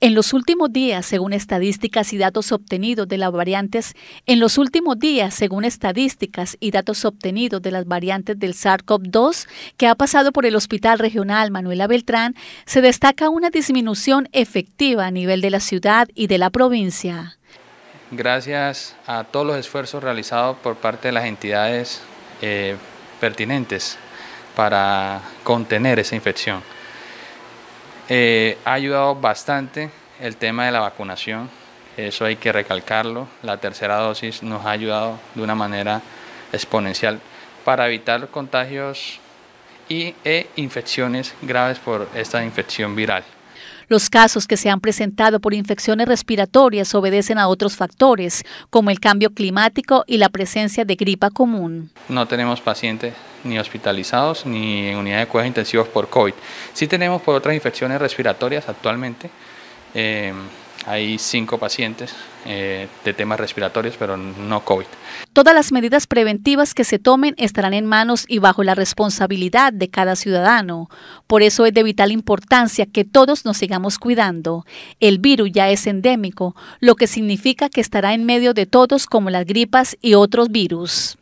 En los últimos días, según estadísticas y datos obtenidos de las variantes, en los últimos días, según estadísticas y datos obtenidos de las variantes del SARS-CoV-2 que ha pasado por el Hospital Regional Manuela Beltrán, se destaca una disminución efectiva a nivel de la ciudad y de la provincia. Gracias a todos los esfuerzos realizados por parte de las entidades eh, pertinentes para contener esa infección. Eh, ha ayudado bastante el tema de la vacunación, eso hay que recalcarlo. La tercera dosis nos ha ayudado de una manera exponencial para evitar contagios y, e infecciones graves por esta infección viral. Los casos que se han presentado por infecciones respiratorias obedecen a otros factores, como el cambio climático y la presencia de gripa común. No tenemos pacientes ni hospitalizados ni en unidad de cuidados intensivos por COVID. Sí tenemos por otras infecciones respiratorias actualmente. Eh, hay cinco pacientes eh, de temas respiratorios, pero no COVID. Todas las medidas preventivas que se tomen estarán en manos y bajo la responsabilidad de cada ciudadano. Por eso es de vital importancia que todos nos sigamos cuidando. El virus ya es endémico, lo que significa que estará en medio de todos como las gripas y otros virus.